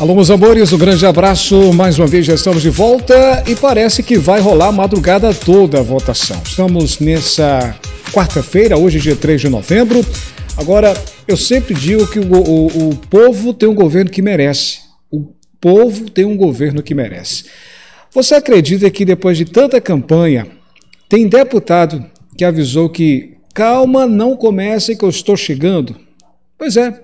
Alô, meus amores, um grande abraço. Mais uma vez já estamos de volta e parece que vai rolar a madrugada toda a votação. Estamos nessa quarta-feira, hoje, dia 3 de novembro. Agora, eu sempre digo que o, o, o povo tem um governo que merece. O povo tem um governo que merece. Você acredita que depois de tanta campanha, tem deputado que avisou que calma, não comece que eu estou chegando? Pois é.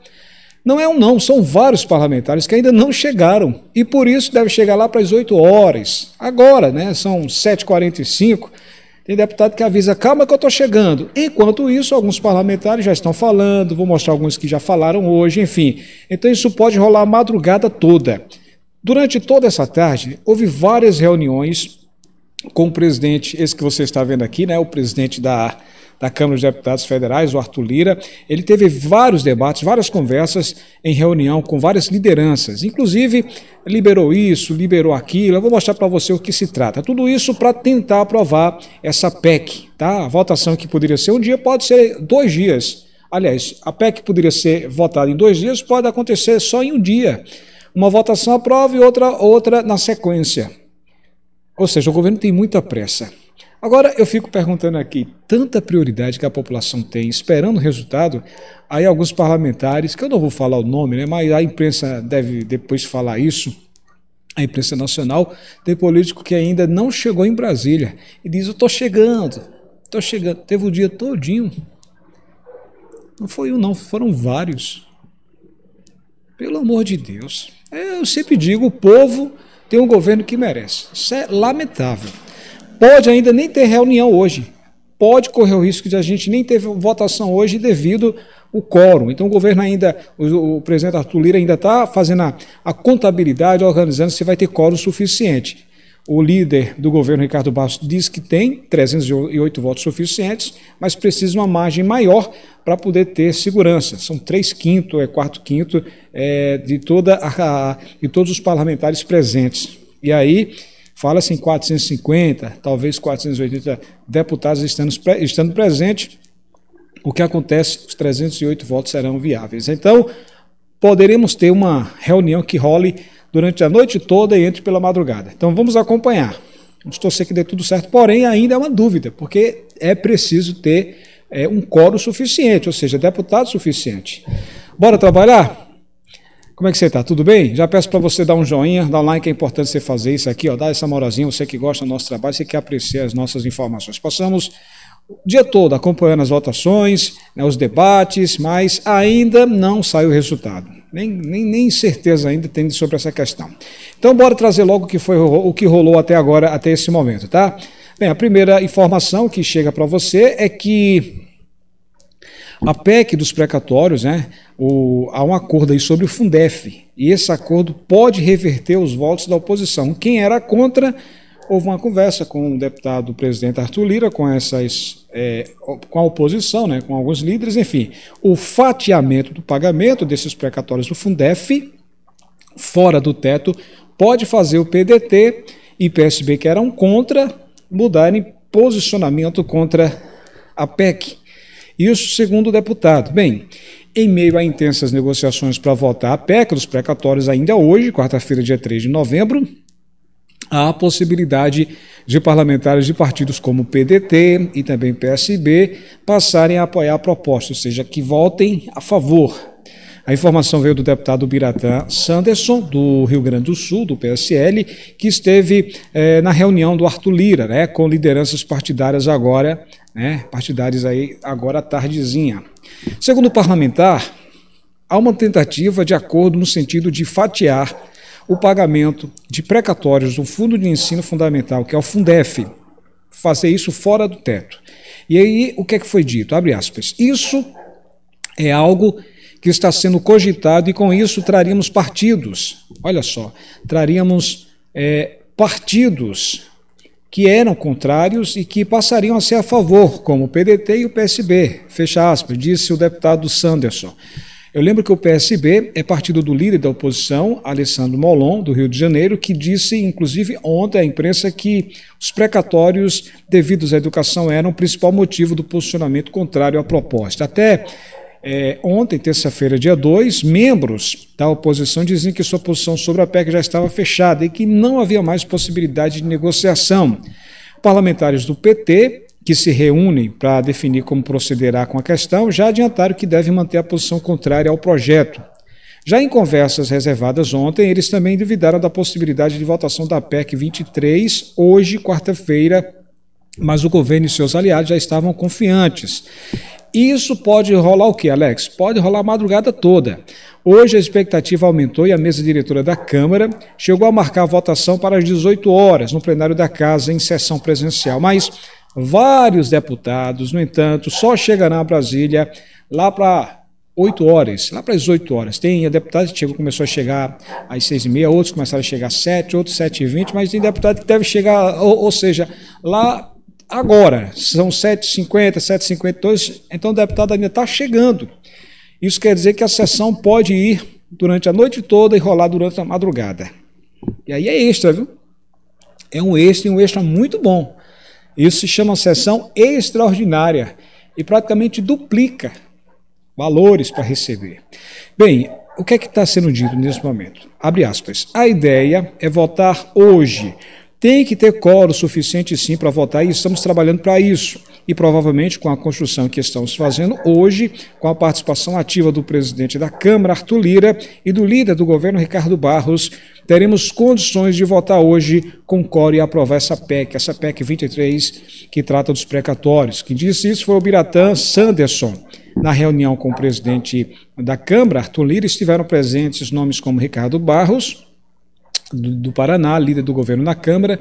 Não é um não, são vários parlamentares que ainda não chegaram e por isso deve chegar lá para as 8 horas. Agora, né? São 7h45. Tem deputado que avisa, calma que eu estou chegando. Enquanto isso, alguns parlamentares já estão falando, vou mostrar alguns que já falaram hoje, enfim. Então isso pode rolar a madrugada toda. Durante toda essa tarde, houve várias reuniões com o presidente, esse que você está vendo aqui, né, o presidente da da Câmara dos Deputados Federais, o Arthur Lira. Ele teve vários debates, várias conversas em reunião com várias lideranças, inclusive liberou isso, liberou aquilo. Eu vou mostrar para você o que se trata. Tudo isso para tentar aprovar essa PEC, tá? A votação que poderia ser um dia pode ser dois dias. Aliás, a PEC poderia ser votada em dois dias, pode acontecer só em um dia. Uma votação aprova e outra outra na sequência. Ou seja, o governo tem muita pressa. Agora, eu fico perguntando aqui, tanta prioridade que a população tem, esperando o resultado, aí alguns parlamentares, que eu não vou falar o nome, né, mas a imprensa deve depois falar isso, a imprensa nacional, tem político que ainda não chegou em Brasília e diz, eu estou chegando, estou chegando. Teve o dia todinho. Não foi um não, foram vários. Pelo amor de Deus. É, eu sempre digo, o povo tem um governo que merece. Isso é lamentável pode ainda nem ter reunião hoje. Pode correr o risco de a gente nem ter votação hoje devido o quórum. Então o governo ainda, o, o presidente Arthur Lira ainda está fazendo a, a, contabilidade, organizando se vai ter quórum suficiente. O líder do governo, Ricardo Barros, diz que tem 308 votos suficientes, mas precisa de uma margem maior para poder ter segurança. São 3 quintos, é 4 quinto é, de, toda a, de todos os parlamentares presentes. E aí Fala-se em 450, talvez 480 deputados estando, estando presentes. O que acontece? Os 308 votos serão viáveis. Então, poderemos ter uma reunião que role durante a noite toda e entre pela madrugada. Então, vamos acompanhar. Vamos torcer que dê tudo certo, porém, ainda é uma dúvida, porque é preciso ter é, um coro suficiente, ou seja, deputado suficiente. Bora trabalhar? Como é que você está? Tudo bem? Já peço para você dar um joinha, dar um like, é importante você fazer isso aqui, ó, dar essa moralzinha, você que gosta do nosso trabalho, você que aprecia as nossas informações. Passamos o dia todo acompanhando as votações, né, os debates, mas ainda não saiu o resultado. Nem, nem, nem, certeza ainda tem sobre essa questão. Então, bora trazer logo o que, foi, o que rolou até agora, até esse momento, tá? Bem, a primeira informação que chega para você é que a PEC dos precatórios, né, o, há um acordo aí sobre o Fundef, e esse acordo pode reverter os votos da oposição. Quem era contra, houve uma conversa com o deputado presidente Arthur Lira, com, essas, é, com a oposição, né, com alguns líderes, enfim. O fatiamento do pagamento desses precatórios do Fundef, fora do teto, pode fazer o PDT e PSB, que eram contra, mudarem posicionamento contra a PEC. Isso segundo o deputado. Bem, em meio a intensas negociações para votar a PEC dos precatórios ainda hoje, quarta-feira, dia 3 de novembro, há a possibilidade de parlamentares de partidos como PDT e também PSB passarem a apoiar a proposta, ou seja, que votem a favor a informação veio do deputado Biratã Sanderson, do Rio Grande do Sul, do PSL, que esteve eh, na reunião do Arthur Lira, né, com lideranças partidárias agora, né, partidárias aí agora à tardezinha. Segundo o parlamentar, há uma tentativa de acordo no sentido de fatiar o pagamento de precatórios do Fundo de Ensino Fundamental, que é o Fundef, fazer isso fora do teto. E aí, o que é que foi dito? Abre aspas. Isso é algo que está sendo cogitado, e com isso traríamos partidos. Olha só, traríamos é, partidos que eram contrários e que passariam a ser a favor, como o PDT e o PSB. Fecha aspas, disse o deputado Sanderson. Eu lembro que o PSB é partido do líder da oposição, Alessandro Molon, do Rio de Janeiro, que disse, inclusive ontem à imprensa, que os precatórios devidos à educação eram o principal motivo do posicionamento contrário à proposta. Até é, ontem, terça-feira, dia 2, membros da oposição dizem que sua posição sobre a PEC já estava fechada e que não havia mais possibilidade de negociação. Parlamentares do PT, que se reúnem para definir como procederá com a questão, já adiantaram que devem manter a posição contrária ao projeto. Já em conversas reservadas ontem, eles também duvidaram da possibilidade de votação da PEC 23 hoje, quarta-feira, mas o governo e seus aliados já estavam confiantes. Isso pode rolar o que, Alex? Pode rolar a madrugada toda. Hoje a expectativa aumentou e a mesa diretora da Câmara chegou a marcar a votação para as 18 horas no plenário da Casa em sessão presencial. Mas vários deputados, no entanto, só chegarão a Brasília lá para 8 horas, lá para as 8 horas. Tem deputado que chegou, começou a chegar às 6 e meia, outros começaram a chegar às 7, outros 7 e 20, mas tem deputado que deve chegar, ou, ou seja, lá agora, são 7h50, 7h52, então o deputado ainda está chegando. Isso quer dizer que a sessão pode ir durante a noite toda e rolar durante a madrugada. E aí é extra, viu? É um extra e um extra muito bom. Isso se chama sessão extraordinária e praticamente duplica valores para receber. Bem, o que é que está sendo dito nesse momento? Abre aspas. A ideia é votar hoje tem que ter coro suficiente sim para votar e estamos trabalhando para isso. E provavelmente com a construção que estamos fazendo hoje, com a participação ativa do presidente da Câmara, Arthur Lira, e do líder do governo, Ricardo Barros, teremos condições de votar hoje com coro e aprovar essa PEC, essa PEC 23, que trata dos precatórios. Quem disse isso foi o Biratã Sanderson. Na reunião com o presidente da Câmara, Arthur Lira, estiveram presentes nomes como Ricardo Barros, do, do Paraná, líder do governo na Câmara,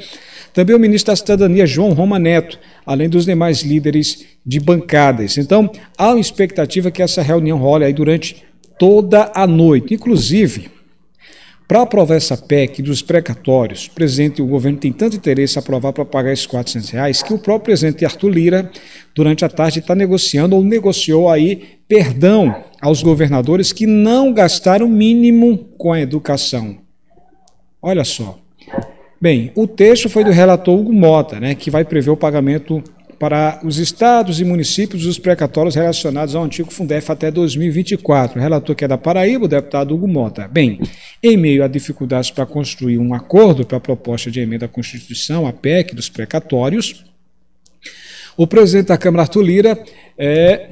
também o ministro da Cidadania, João Roma Neto, além dos demais líderes de bancadas. Então, há uma expectativa que essa reunião role aí durante toda a noite. Inclusive, para aprovar essa PEC dos precatórios, o presidente o governo tem tanto interesse em aprovar para pagar esses 400 reais que o próprio presidente Arthur Lira, durante a tarde, está negociando ou negociou aí perdão aos governadores que não gastaram o mínimo com a educação. Olha só. Bem, o texto foi do relator Hugo Mota, né, que vai prever o pagamento para os estados e municípios dos precatórios relacionados ao antigo Fundef até 2024. O relator que é da Paraíba, o deputado Hugo Mota. Bem, em meio a dificuldades para construir um acordo para a proposta de emenda à Constituição, a PEC dos precatórios, o presidente da Câmara, Arthur Lira, é,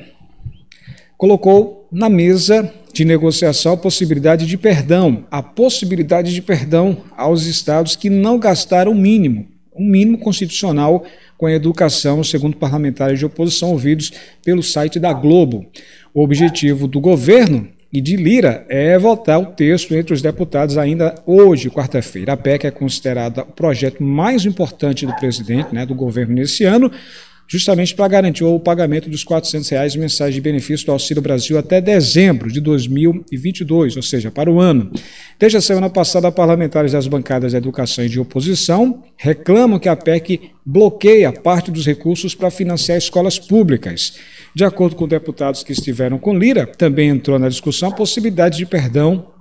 colocou na mesa de negociação a possibilidade de perdão, a possibilidade de perdão aos estados que não gastaram o mínimo, um mínimo constitucional com a educação, segundo parlamentares de oposição ouvidos pelo site da Globo. O objetivo do governo e de Lira é votar o texto entre os deputados ainda hoje, quarta-feira. A PEC é considerada o projeto mais importante do presidente, né, do governo nesse ano, justamente para garantir o pagamento dos R$ reais mensais de benefício do Auxílio Brasil até dezembro de 2022, ou seja, para o ano. Desde a semana passada, parlamentares das bancadas de educação e de oposição reclamam que a PEC bloqueia parte dos recursos para financiar escolas públicas. De acordo com deputados que estiveram com Lira, também entrou na discussão a possibilidade de perdão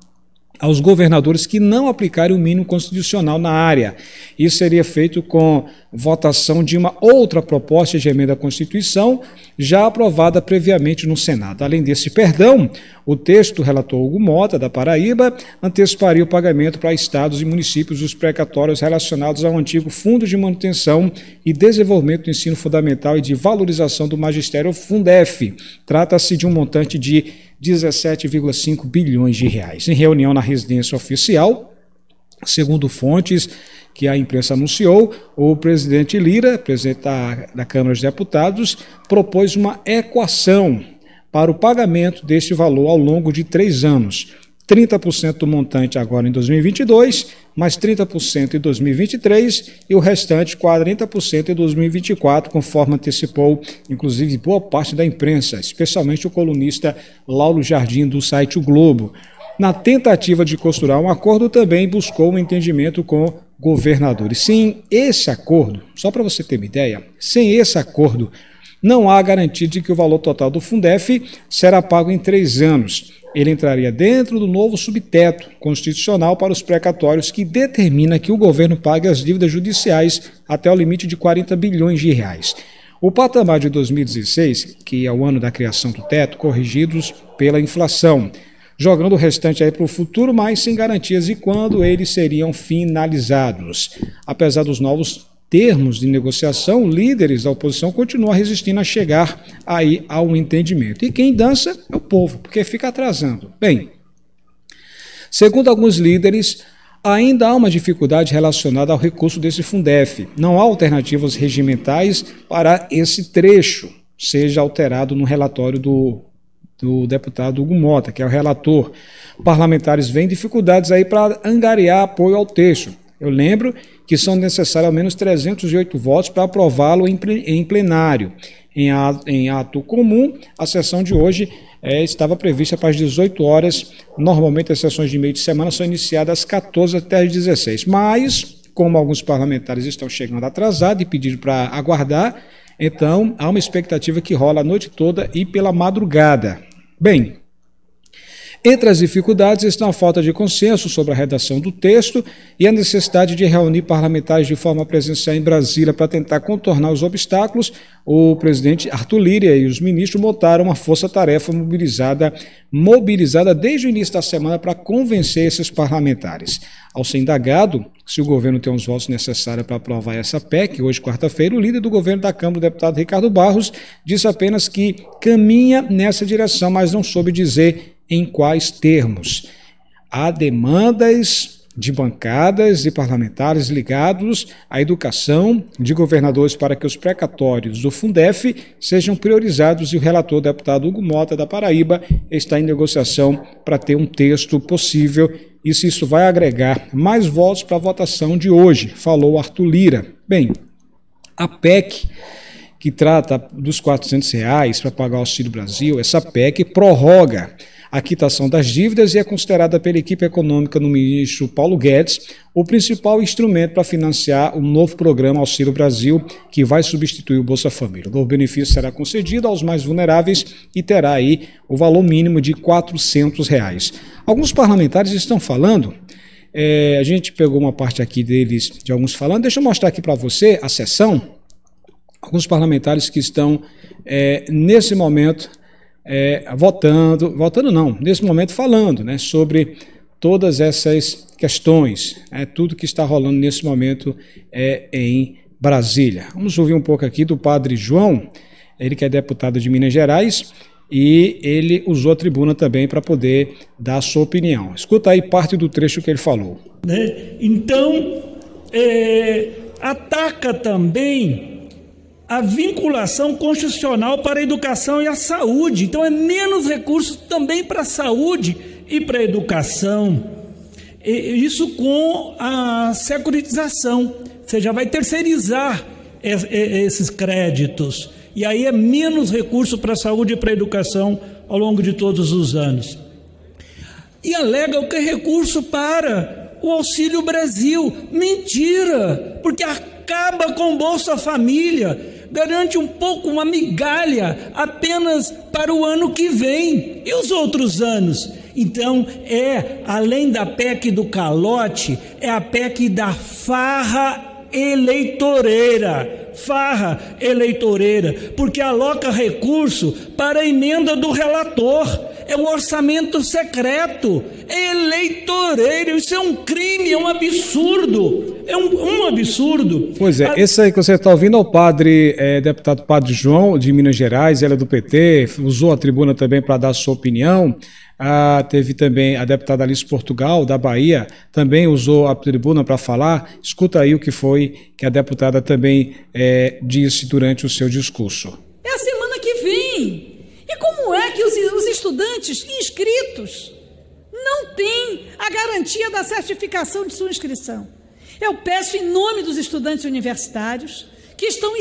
aos governadores que não aplicarem o mínimo constitucional na área. Isso seria feito com votação de uma outra proposta de emenda à Constituição, já aprovada previamente no Senado. Além desse perdão, o texto do relator Hugo Mota, da Paraíba, anteciparia o pagamento para estados e municípios dos precatórios relacionados ao antigo Fundo de Manutenção e Desenvolvimento do Ensino Fundamental e de Valorização do Magistério Fundef. Trata-se de um montante de 17,5 bilhões de reais. Em reunião na residência oficial, segundo fontes que a imprensa anunciou, o presidente Lira, presidente da, da Câmara dos Deputados, propôs uma equação para o pagamento deste valor ao longo de três anos. 30% do montante agora em 2022, mais 30% em 2023 e o restante 40% em 2024, conforme antecipou inclusive boa parte da imprensa, especialmente o colunista Lauro Jardim do site O Globo. Na tentativa de costurar um acordo, também buscou um entendimento com governadores. Sem esse acordo, só para você ter uma ideia, sem esse acordo, não há garantia de que o valor total do Fundef será pago em três anos ele entraria dentro do novo subteto constitucional para os precatórios que determina que o governo pague as dívidas judiciais até o limite de 40 bilhões de reais. O patamar de 2016, que é o ano da criação do teto, corrigidos pela inflação, jogando o restante aí para o futuro, mas sem garantias de quando eles seriam finalizados. Apesar dos novos termos de negociação, líderes da oposição continuam resistindo a chegar aí a um entendimento. E quem dança é o povo, porque fica atrasando. Bem, segundo alguns líderes, ainda há uma dificuldade relacionada ao recurso desse Fundef. Não há alternativas regimentais para esse trecho, seja alterado no relatório do do deputado Hugo Mota, que é o relator. Parlamentares vêm dificuldades aí para angariar apoio ao texto. Eu lembro que são necessários ao menos 308 votos para aprová-lo em plenário. Em ato, comum, a sessão de hoje é, estava prevista para as 18 horas. Normalmente as sessões de meio de semana são iniciadas às 14 até às 16. Mas, como alguns parlamentares estão chegando atrasados e pedindo para aguardar, então há uma expectativa que rola a noite toda e pela madrugada. Bem, entre as dificuldades estão a falta de consenso sobre a redação do texto e a necessidade de reunir parlamentares de forma presencial em Brasília para tentar contornar os obstáculos. O presidente Arthur Líria e os ministros montaram uma força-tarefa mobilizada, mobilizada desde o início da semana para convencer esses parlamentares. Ao ser indagado se o governo tem os votos necessários para aprovar essa PEC, hoje, quarta-feira, o líder do governo da Câmara, o deputado Ricardo Barros, disse apenas que caminha nessa direção, mas não soube dizer em quais termos? Há demandas de bancadas e parlamentares ligados à educação de governadores para que os precatórios do Fundef sejam priorizados e o relator deputado Hugo Mota da Paraíba está em negociação para ter um texto possível e se isso vai agregar mais votos para a votação de hoje, falou Arthur Lira. Bem, a PEC que trata dos R$ reais para pagar o Auxílio Brasil, essa PEC prorroga a quitação das dívidas e é considerada pela equipe econômica no ministro Paulo Guedes o principal instrumento para financiar o novo programa Auxílio Brasil, que vai substituir o Bolsa Família. O novo benefício será concedido aos mais vulneráveis e terá aí o valor mínimo de R$ 400. Reais. Alguns parlamentares estão falando é, a gente pegou uma parte aqui deles, de alguns falando. Deixa eu mostrar aqui para você a sessão. Alguns parlamentares que estão, é, nesse momento, é, votando, votando não, nesse momento falando né, sobre todas essas questões, é tudo que está rolando nesse momento é em Brasília. Vamos ouvir um pouco aqui do padre João, ele que é deputado de Minas Gerais e ele usou a tribuna também para poder dar a sua opinião. Escuta aí parte do trecho que ele falou. Né? Então, é, ataca também a vinculação constitucional para a educação e a saúde. Então, é menos recursos também para a saúde e para a educação. E isso com a securitização. Você já vai terceirizar esses créditos. E aí é menos recurso para a saúde e para a educação ao longo de todos os anos. E o que é recurso para o Auxílio Brasil. Mentira! Porque acaba com o Bolsa Família garante um pouco, uma migalha, apenas para o ano que vem e os outros anos. Então, é, além da PEC do calote, é a PEC da farra eleitoreira farra eleitoreira, porque aloca recurso para a emenda do relator. É um orçamento secreto, é eleitoreiro. Isso é um crime, é um absurdo. É um, um absurdo. Pois é, a... esse aí que você está ouvindo é o padre, é, deputado Padre João, de Minas Gerais, ele é do PT, usou a tribuna também para dar sua opinião. Ah, teve também a deputada Alice Portugal, da Bahia, também usou a tribuna para falar. Escuta aí o que foi que a deputada também é, disse durante o seu discurso. É a semana que vem. E como é que os, os estudantes inscritos não têm a garantia da certificação de sua inscrição? Eu peço, em nome dos estudantes universitários, que estão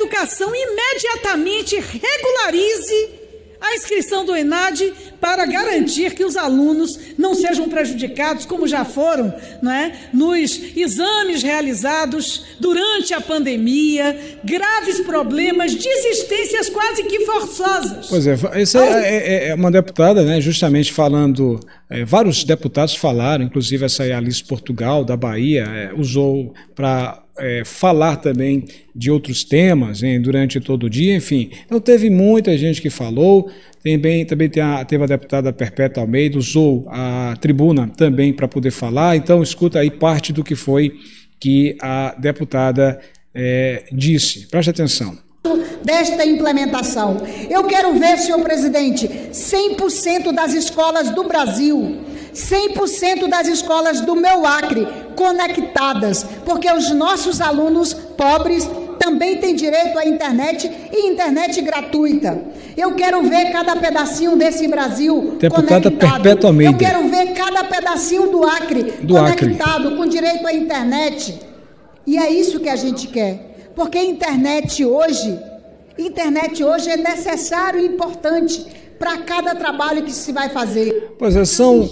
Educação imediatamente regularize a inscrição do ENAD para garantir que os alunos não sejam prejudicados, como já foram, não é? nos exames realizados durante a pandemia, graves problemas, desistências quase que forçosas. Pois é, isso é, é, é, é uma deputada, né, justamente falando, é, vários deputados falaram, inclusive essa Alice Portugal, da Bahia, é, usou para é, falar também de outros temas hein, durante todo o dia, enfim. Então teve muita gente que falou, também, também tem a, teve a deputada Perpétua Almeida, usou a tribuna também para poder falar, então escuta aí parte do que foi que a deputada é, disse. Preste atenção desta implementação. Eu quero ver, senhor presidente, 100% das escolas do Brasil 100% das escolas do meu Acre conectadas, porque os nossos alunos pobres também têm direito à internet e internet gratuita. Eu quero ver cada pedacinho desse Brasil Deputada tá conectado. Perpetuamente. Eu quero ver cada pedacinho do Acre do conectado Acre. com direito à internet. E é isso que a gente quer. Porque internet hoje, internet hoje é necessário e importante para cada trabalho que se vai fazer. Pois é, são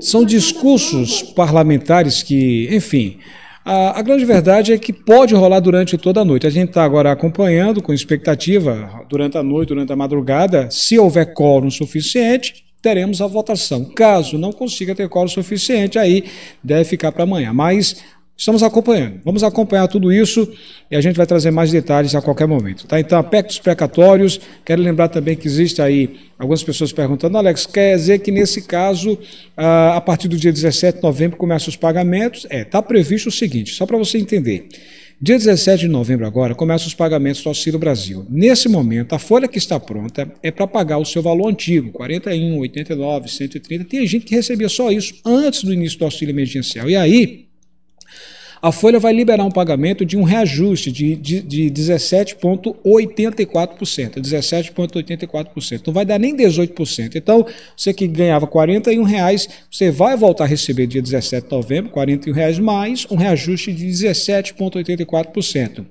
são discursos parlamentares que, enfim, a, a, grande verdade é que pode rolar durante toda a noite. A gente está agora acompanhando com expectativa, durante a noite, durante a madrugada, se houver quórum suficiente, teremos a votação. Caso não consiga ter quórum suficiente, aí deve ficar para amanhã. Mas Estamos acompanhando. Vamos acompanhar tudo isso e a gente vai trazer mais detalhes a qualquer momento. Tá? Então, aspectos precatórios. Quero lembrar também que existe aí algumas pessoas perguntando, Alex, quer dizer que nesse caso, ah, a partir do dia 17 de novembro, começam os pagamentos? É, está previsto o seguinte, só para você entender. Dia 17 de novembro agora, começam os pagamentos do Auxílio Brasil. Nesse momento, a folha que está pronta é para pagar o seu valor antigo, 41, 89, 130. Tem gente que recebia só isso antes do início do auxílio emergencial. E aí, a Folha vai liberar um pagamento de um reajuste de, de, de 17,84%. 17,84%. Não vai dar nem 18%. Então, você que ganhava R$ reais, você vai voltar a receber dia 17 de novembro, R$ reais mais um reajuste de 17,84%.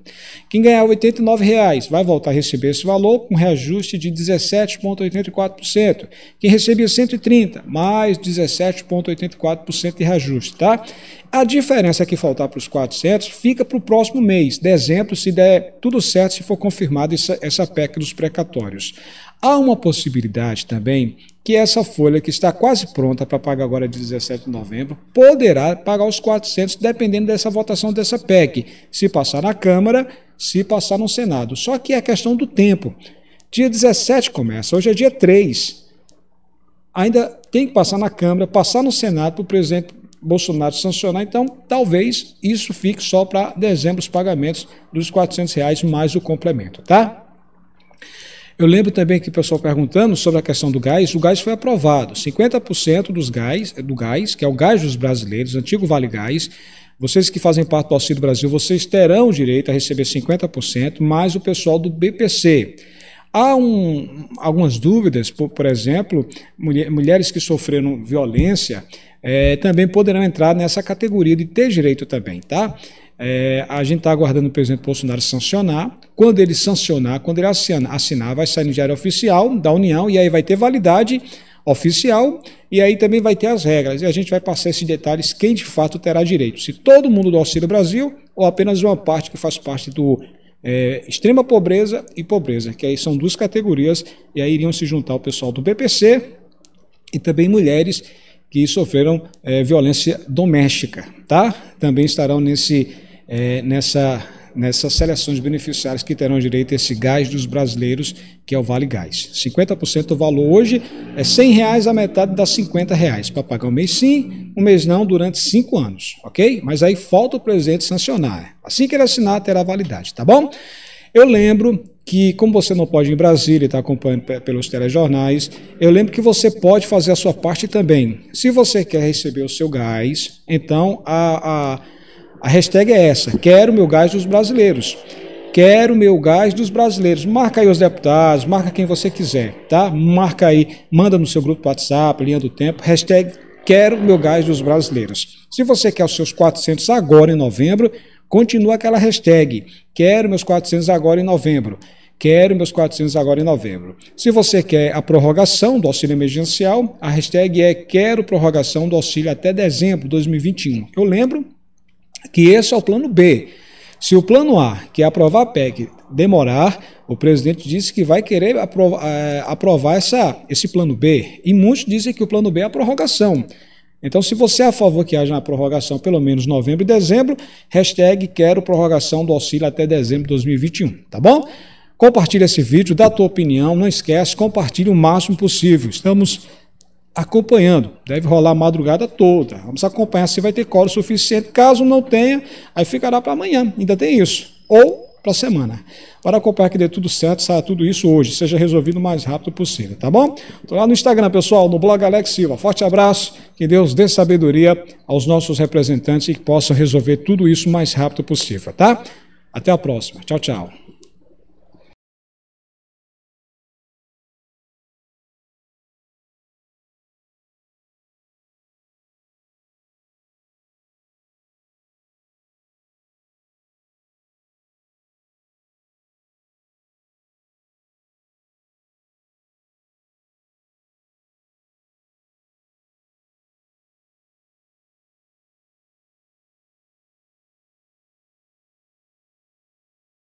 Quem ganhar R$ reais vai voltar a receber esse valor com um reajuste de 17,84%. Quem recebia 130 mais 17,84% de reajuste, tá? A diferença que faltar para os os 400 fica para o próximo mês, dezembro, se der tudo certo, se for confirmada essa, essa PEC dos precatórios. Há uma possibilidade também que essa folha que está quase pronta para pagar agora de 17 de novembro poderá pagar os 400 dependendo dessa votação dessa PEC, se passar na Câmara, se passar no Senado. Só que é questão do tempo. Dia 17 começa, hoje é dia 3. Ainda tem que passar na Câmara, passar no Senado para o presidente Bolsonaro sancionar, então talvez isso fique só para dezembro os pagamentos dos R$ reais mais o complemento, tá? Eu lembro também que o pessoal perguntando sobre a questão do gás, o gás foi aprovado, 50% dos gás, é, do gás, que é o gás dos brasileiros, antigo Vale Gás, vocês que fazem parte do Auxílio Brasil, vocês terão direito a receber 50%, mais o pessoal do BPC. Há um, algumas dúvidas, por, por exemplo, mulher, mulheres que sofreram violência, é, também poderão entrar nessa categoria de ter direito também, tá? É, a gente está aguardando o presidente Bolsonaro sancionar. Quando ele sancionar, quando ele assinar, assinar, vai sair no Diário Oficial da União e aí vai ter validade oficial e aí também vai ter as regras. E a gente vai passar esses detalhes quem de fato terá direito. Se todo mundo do Auxílio Brasil ou apenas uma parte que faz parte do é, extrema pobreza e pobreza, que aí são duas categorias e aí iriam se juntar o pessoal do BPC e também mulheres que sofreram é, violência doméstica, tá? Também estarão nesse, é, nessa, nessa seleção de beneficiários que terão direito a esse gás dos brasileiros, que é o Vale Gás. 50% do valor hoje é R$ reais, a metade das R$ reais para pagar um mês sim, um mês não, durante cinco anos, ok? Mas aí falta o presidente sancionar. Assim que ele assinar, terá validade, tá bom? Eu lembro que, como você não pode ir em Brasília e está acompanhando pelos telejornais, eu lembro que você pode fazer a sua parte também. Se você quer receber o seu gás, então a, a, a hashtag é essa: quero meu gás dos brasileiros. Quero meu gás dos brasileiros. Marca aí os deputados, marca quem você quiser, tá? Marca aí, manda no seu grupo WhatsApp, linha do tempo, hashtag quero meu gás dos brasileiros. Se você quer os seus 400 agora em novembro, Continua aquela hashtag, quero meus 400 agora em novembro. Quero meus 400 agora em novembro. Se você quer a prorrogação do auxílio emergencial, a hashtag é quero prorrogação do auxílio até dezembro de 2021. Eu lembro que esse é o plano B. Se o plano A, que é aprovar a PEC, demorar, o presidente disse que vai querer aprovar, eh, aprovar essa, esse plano B. E muitos dizem que o plano B é a prorrogação. Então, se você é a favor que haja uma prorrogação pelo menos novembro e dezembro, hashtag quero prorrogação do auxílio até dezembro de 2021, tá bom? Compartilhe esse vídeo, dá a tua opinião, não esquece, compartilhe o máximo possível. Estamos acompanhando. Deve rolar a madrugada toda. Vamos acompanhar se vai ter coro suficiente. Caso não tenha, aí ficará para amanhã. Ainda tem isso. Ou para a semana. Bora acompanhar que dê tudo certo, saia tudo isso hoje, seja resolvido o mais rápido possível, tá bom? Estou lá no Instagram, pessoal, no blog Alex Silva. Forte abraço, que Deus dê sabedoria aos nossos representantes e que possam resolver tudo isso o mais rápido possível, tá? Até a próxima. Tchau, tchau.